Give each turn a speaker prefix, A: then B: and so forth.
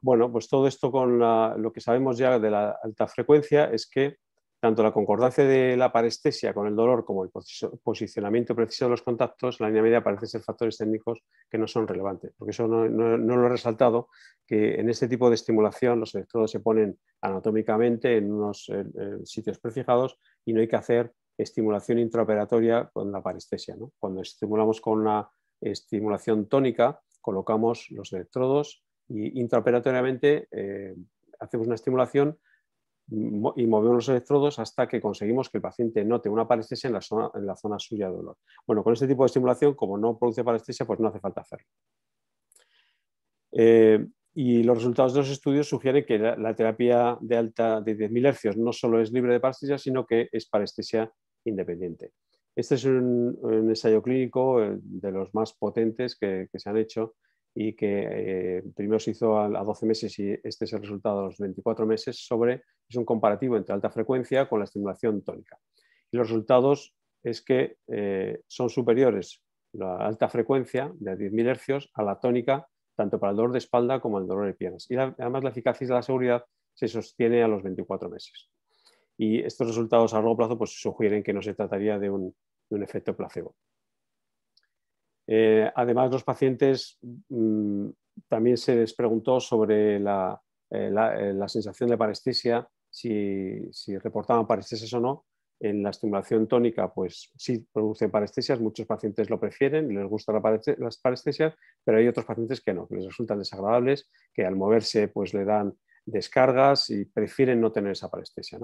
A: bueno, pues todo esto con lo que sabemos ya de la alta frecuencia es que tanto la concordancia de la parestesia con el dolor como el posicionamiento preciso de los contactos, la línea media parece ser factores técnicos que no son relevantes, porque eso no, lo he resaltado, que en este tipo de estimulación los electrodos se ponen anatómicamente en unos sitios prefijados y no hay que hacer estimulación intraoperatoria con la parestesia. Cuando estimulamos con una estimulación tónica, colocamos los electrodos y intraoperatoriamente eh, hacemos una estimulación y movemos los electrodos hasta que conseguimos que el paciente note una parestesia en la zona, en la zona suya de dolor. Bueno, con este tipo de estimulación, como no produce parestesia, pues no hace falta hacerlo. Eh, y los resultados de los estudios sugieren que la, terapia de alta de 10.000 hercios no solo es libre de parestesia, sino que es parestesia independiente. Este es un, ensayo clínico eh, de los más potentes que se han hecho y que eh, primero se hizo a, 12 meses y este es el resultado a los 24 meses, sobre, es un comparativo entre alta frecuencia con la estimulación tónica. Y los resultados es que eh, son superiores la alta frecuencia de 10.000 hercios a la tónica, tanto para el dolor de espalda como el dolor de piernas. Y además la eficacia y la seguridad se sostiene a los 24 meses. Y estos resultados a largo plazo pues, sugieren que no se trataría de un efecto placebo. Eh, además, los pacientes mm, también se les preguntó sobre la, eh, eh, sensación de parestesia, si, reportaban parestesias o no. En la estimulación tónica, pues sí producen parestesias, muchos pacientes lo prefieren les gustan las parestesias, pero hay otros pacientes que no, que les resultan desagradables, que al moverse pues le dan descargas y prefieren no tener esa parestesia.